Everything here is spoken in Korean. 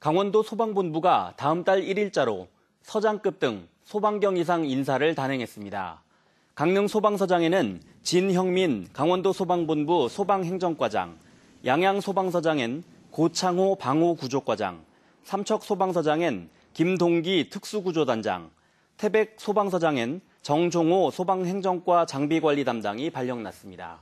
강원도 소방본부가 다음 달 1일자로 서장급 등 소방경 이상 인사를 단행했습니다. 강릉 소방서장에는 진형민 강원도 소방본부 소방행정과장, 양양 소방서장엔 고창호 방호구조과장, 삼척 소방서장엔 김동기 특수구조단장, 태백 소방서장엔 정종호 소방행정과 장비관리 담당이 발령났습니다.